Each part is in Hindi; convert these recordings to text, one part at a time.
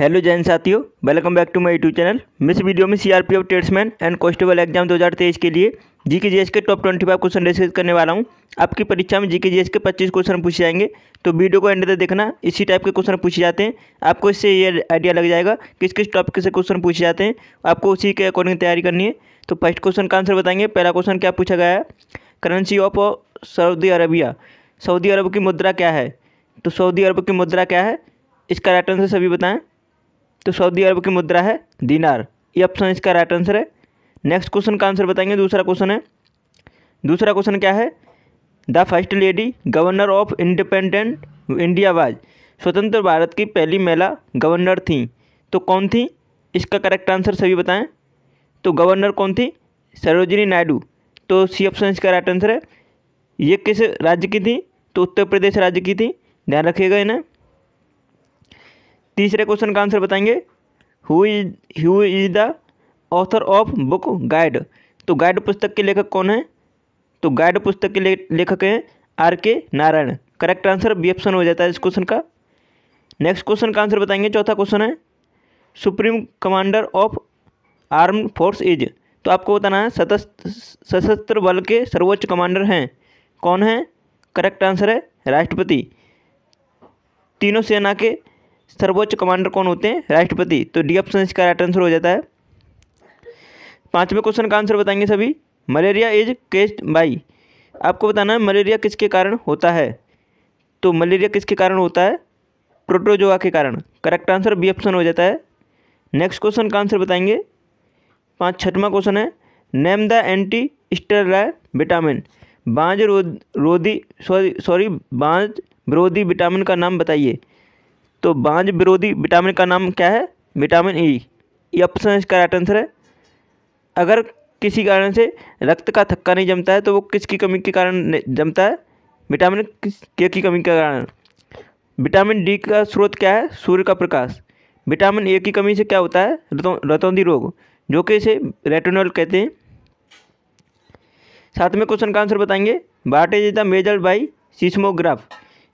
हेलो जैन साथियों welcome back to my YouTube channel इस वीडियो में CRPF tradesman and constable exam 2023 के लिए जीके जीएस के टॉप 25 क्वेश्चन डिस्कस करने वाला हूं आपकी परीक्षा में जीके जीएस के 25 क्वेश्चन पूछे जाएंगे तो वीडियो को एंड तक देखना इसी टाइप के क्वेश्चन पूछे जाते हैं आपको इससे ये आइडिया लग जाएगा किस किस टॉपिक से क्वेश्चन पूछे जाते हैं आपको उसी के अकॉर्डिंग तैयारी करनी है तो फर्स्ट क्वेश्चन का आंसर बताएंगे पहला क्वेश्चन क्या पूछा गया है करेंसी ऑफ सऊदी अरबिया सऊदी अरब की मुद्रा क्या है तो सऊदी अरब की मुद्रा क्या है इसका राइट आंसर सभी बताएं तो सऊदी अरब की मुद्रा है दीनार ये ऑप्शन इसका राइट आंसर है नेक्स्ट क्वेश्चन का आंसर बताएंगे दूसरा क्वेश्चन है दूसरा क्वेश्चन क्या है the first lady governor of independent India was स्वतंत्र भारत की पहली महिला गवर्नर थी तो कौन थी इसका करेक्ट आंसर सभी बताएं तो गवर्नर कौन थी सरोजिनी नायडू तो सी ऑप्शन इसका राइट आंसर है ये किस राज्य की थी तो उत्तर प्रदेश राज्य की थी ध्यान रखिएगा इन्हें तीसरे क्वेश्चन का आंसर बताएंगे who is who is the author of book Guide तो गाइड पुस्तक के लेखक कौन है तो गाइड पुस्तक के लेखक हैं R K Narayan correct answer B option हो जाता है इस क्वेश्चन का नेक्स्ट क्वेश्चन का आंसर बताएंगे चौथा क्वेश्चन है supreme commander of arm force is तो आपको बताना है सशस्त्र बल के सर्वोच्च कमांडर हैं कौन है करेक्ट आंसर है राष्ट्रपति तीनों सेना के सर्वोच्च कमांडर कौन होते हैं राष्ट्रपति तो डी ऑप्शन इसका राइट आंसर हो जाता है पांचवें क्वेश्चन का आंसर बताएंगे सभी मलेरिया इज केस्ट बाई आपको बताना है मलेरिया किसके कारण होता है तो मलेरिया किसके कारण होता है प्रोटोजोआ के कारण करेक्ट आंसर बी ऑप्शन हो जाता है नेक्स्ट क्वेश्चन का आंसर बताएंगे पाँच छठवा क्वेश्चन है name the anti sterility vitamin बाज रोध रोधी सॉरी सॉरी बांझ विरोधी विटामिन का नाम बताइए तो बांझ विरोधी विटामिन का नाम क्या है विटामिन ई e. ये ऑप्शन इसका राइट आंसर है अगर किसी कारण से रक्त का थक्का नहीं जमता है तो वो किसकी कमी के कारण जमता है विटामिन के की कमी के कारण विटामिन डी का स्रोत क्या है सूर्य का प्रकाश विटामिन ए की कमी से क्या होता है रतौंधी रोग जो कि इसे रेटोनोल कहते हैं साथ में क्वेश्चन का आंसर बताएंगे what the measure by seismograph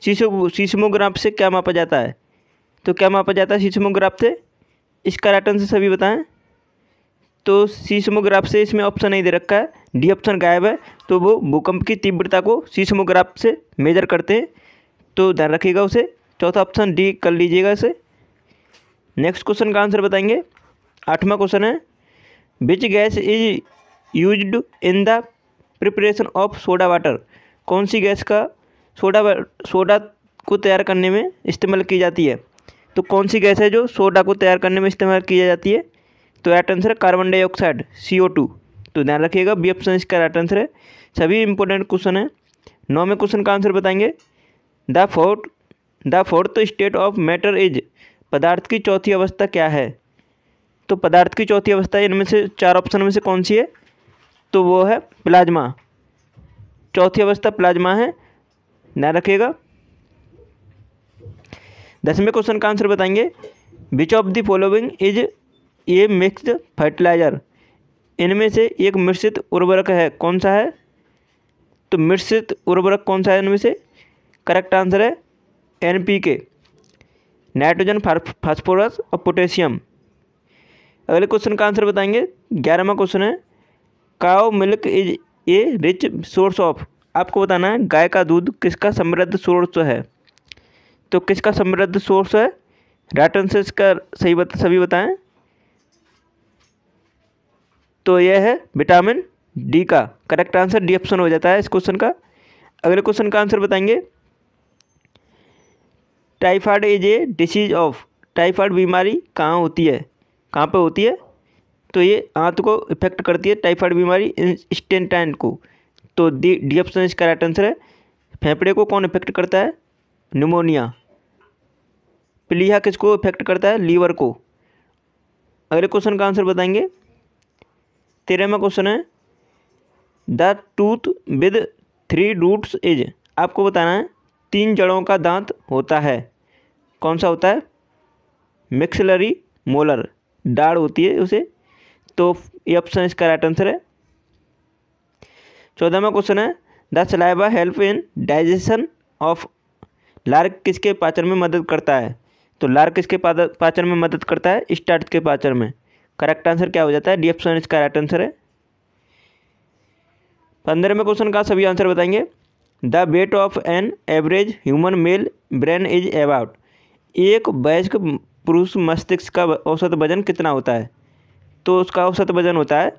seismo seismograph से क्या मापा जाता है तो क्या मापा जाता है सीसमोग्राफ से इसका राइट आंसर सभी बताएं तो सीसमोग्राफ से इसमें ऑप्शन नहीं दे रखा है डी ऑप्शन गायब है तो वो भूकंप की तीव्रता को सीसमोग्राफ से मेजर करते हैं तो ध्यान रखिएगा उसे चौथा ऑप्शन डी कर लीजिएगा इसे नेक्स्ट क्वेश्चन का आंसर बताएंगे आठवां क्वेश्चन है which gas is use in the preparation of soda water कौन सी गैस का सोडा सोडा को तैयार करने में इस्तेमाल की जाती है तो कौन सी गैस है जो सोडा को तैयार करने में इस्तेमाल की जाती है तो राइट आंसर है carbon dioxide C O two तो ध्यान रखिएगा बी ऑप्शन इसका राइट आंसर है सभी इंपॉर्टेंट क्वेश्चन है नौ में क्वेश्चन का आंसर बताएंगे the fourth the fourth state of matter is पदार्थ की चौथी अवस्था क्या है तो पदार्थ की चौथी अवस्था इनमें से चार ऑप्शन में से कौन सी है तो वो है प्लाज्मा चौथी अवस्था प्लाज्मा है ध्यान रखिएगा दसवें क्वेश्चन का आंसर बताएंगे which of the following is a mixed fertiliser इनमें से एक मिश्रित उर्वरक है कौन सा है तो मिश्रित उर्वरक कौन सा है इनमें से करेक्ट आंसर है N P K nitrogen phosphorus और पोटेशियम अगले क्वेश्चन का आंसर बताएंगे ग्यारहवा क्वेश्चन है cow milk is a rich source of आपको बताना है गाय का दूध किसका समृद्ध सोर्स है तो किसका समृद्ध सोर्स है राइट आंसर इसका सही बता सभी बताएं तो यह है विटामिन डी का करेक्ट आंसर डी ऑप्शन हो जाता है इस क्वेश्चन का अगले क्वेश्चन का आंसर बताएंगे typhoid is a disease of typhoid बीमारी कहाँ होती है कहाँ पर होती है तो ये आंत को इफेक्ट करती है टाइफाइड बीमारी इंस्टेंटाइन को तो डी डी ऑप्शन इसका राइट आंसर है फेफड़े को कौन इफेक्ट करता है निमोनिया पिलिया किसको इफेक्ट करता है लीवर को अगले क्वेश्चन का आंसर बताएंगे तेरहवा क्वेश्चन है the tooth with three roots is आपको बताना है तीन जड़ों का दांत होता है कौन सा होता है मिक्सलरी मोलर डाढ़ होती है उसे तो ये ऑप्शन इसका राइट आंसर है चौदहवा क्वेश्चन है the saliva help in digestion of लार्क किसके पाचन में मदद करता है तो लार्क किसके पाचन में मदद करता है स्टार्च के पाचन में करेक्ट आंसर क्या हो जाता है डी ऑप्शन इसका राइट आंसर है पंद्रहवें क्वेश्चन का सभी आंसर बताएंगे the weight of an average human male brain is about एक वयस्क पुरुष मस्तिष्क का औसत वजन कितना होता है तो उसका औसत वजन होता है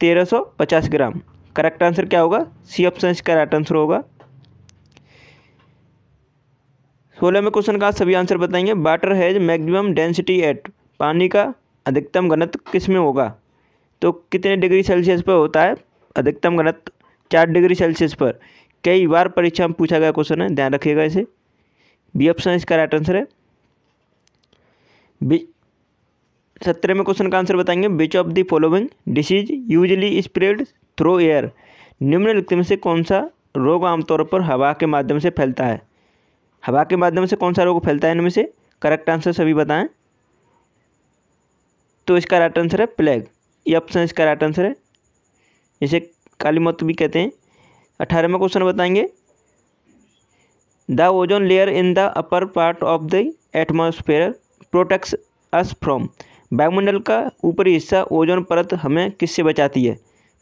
तेरह सौ पचास ग्राम करेक्ट आंसर क्या होगा सी ऑप्शन इसका राइट आंसर होगा सोलह में क्वेश्चन का सभी आंसर बताएंगे water has maximum density at पानी का अधिकतम घनत्व किस में होगा तो कितने डिग्री सेल्सियस पर होता है अधिकतम घनत्व चार डिग्री सेल्सियस पर कई बार परीक्षा में पूछा गया क्वेश्चन है ध्यान रखिएगा इसे बी ऑप्शन इसका राइट आंसर है बी सत्रह में क्वेश्चन का आंसर बताएंगे which of the following disease usually spread through air निम्नलिखित में से कौन सा रोग आमतौर पर हवा के माध्यम से फैलता है हवा के माध्यम से कौन सा रोग फैलता है इनमें से करेक्ट आंसर सभी बताएं तो इसका राइट आंसर है प्लेग ये ऑप्शन इसका राइट आंसर है इसे काली मौत भी कहते हैं में क्वेश्चन बताएंगे the ozone layer in the upper part of the atmosphere protects us from वायुमंडल का ऊपरी हिस्सा ओजोन परत हमें किससे बचाती है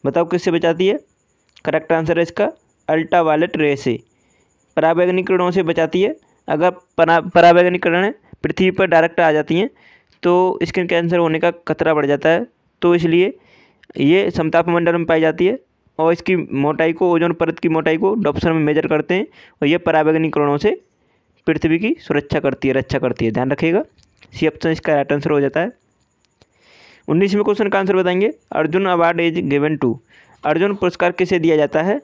बताओ किससे बचाती है करेक्ट आंसर है इसका अल्ट्रा वायलेट रे से परावैगनिकरणों से बचाती है अगर परा पृथ्वी पर डायरेक्ट आ जाती हैं तो स्किन कैंसर होने का खतरा बढ़ जाता है तो इसलिए ये समताप मंडल में पाई जाती है और इसकी मोटाई को ओजोन परत की मोटाई को डॉप्सर में मेजर करते हैं और यह परावैगनिकरणों से पृथ्वी की सुरक्षा करती है रक्षा करती है ध्यान रखिएगा सी ऑप्शन इसका राइट आंसर हो जाता है उन्नीसवें क्वेश्चन का आंसर बताएंगे Arjun award is given to Arjun पुरस्कार किसे दिया जाता है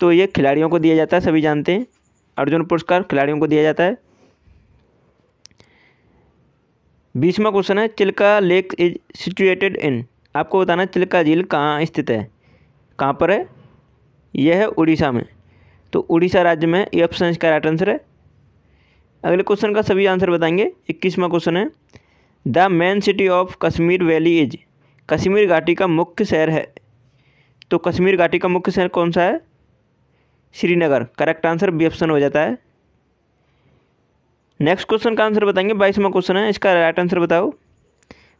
तो ये खिलाड़ियों को दिया जाता है सभी जानते हैं अर्जुन पुरस्कार खिलाड़ियों को दिया जाता है बीसवा क्वेश्चन है Chilka lake is situated in आपको बताना चिल्का झील कहाँ स्थित है कहाँ पर है यह है उड़ीसा में तो उड़ीसा राज्य में ये ऑप्शन इसका राइट आंसर है अगले क्वेश्चन का सभी आंसर बताएंगे इक्कीसवा क्वेश्चन है the main city of Kashmir valley is Kashmir घाटी का मुख्य शहर है तो कश्मीर घाटी का मुख्य शहर कौन सा है Srinagar correct answer B option हो जाता है नेक्स्ट क्वेश्चन का आंसर बताएंगे बाईसवा क्वेश्चन है इसका राइट आंसर बताओ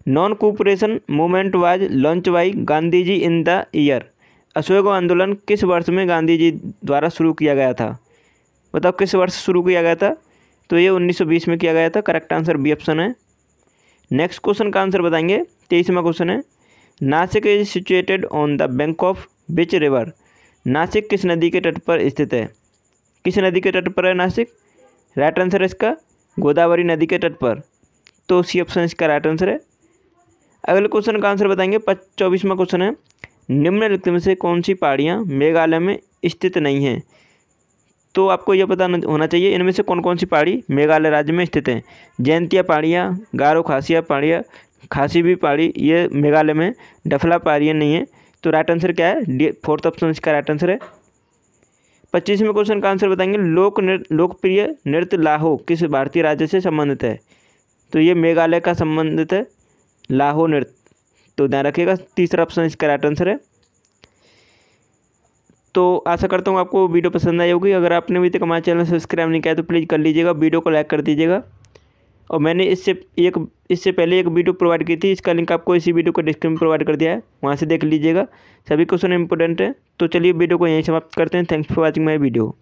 non cooperation movement was launch by Gandhi ji in the year अशोक आंदोलन किस वर्ष में गांधी जी द्वारा शुरू किया गया था बताओ किस वर्ष शुरू किया गया था तो ये 1920 में किया गया था करेक्ट आंसर बी ऑप्शन है नेक्स्ट क्वेश्चन का आंसर बताएंगे तेईसवा क्वेश्चन है Nashik is situated on the bank of which river Nashik किस नदी के तट पर स्थित है किस नदी के तट पर है नासिक राइट आंसर है इसका गोदावरी नदी के तट पर तो सी ऑप्शन इसका राइट आंसर है अगले क्वेश्चन का आंसर बताएंगे चौबीसवा क्वेश्चन है निम्नलिखित में से कौन सी पहाड़ियाँ मेघालय में स्थित नहीं हैं तो आपको यह पता होना चाहिए इनमें से कौन कौन सी पहाड़ी मेघालय राज्य में स्थित हैं जयंतिया पहाड़ियाँ गारो खासिया पहाड़ियाँ खासी भी पहाड़ी ये मेघालय में डफला पहाड़ियाँ नहीं है तो राइट आंसर क्या है डी फोर्थ ऑप्शन इसका राइट आंसर है पच्चीसवें क्वेश्चन का आंसर बताएंगे लोक निर, लोकप्रिय नृत्य लाहो किस भारतीय राज्य से संबंधित है तो ये मेघालय का संबंधित है लाहो नृत्य तो ध्यान रखिएगा तीसरा ऑप्शन इसका राइट आंसर है तो आशा करता हूँ आपको वीडियो पसंद आई होगी अगर आपने अभी तक हमारे चैनल सब्सक्राइब नहीं किया तो प्लीज़ कर लीजिएगा वीडियो को लाइक कर दीजिएगा और मैंने इससे एक इससे पहले एक वीडियो प्रोवाइड की थी इसका लिंक आपको इसी वीडियो को डिस्क्रिप्शन में प्रोवाइड कर दिया है वहाँ से देख लीजिएगा सभी क्वेश्चन इंपॉर्टेंट है तो चलिए वीडियो को यहीं समाप्त करते हैं thanks for watching my video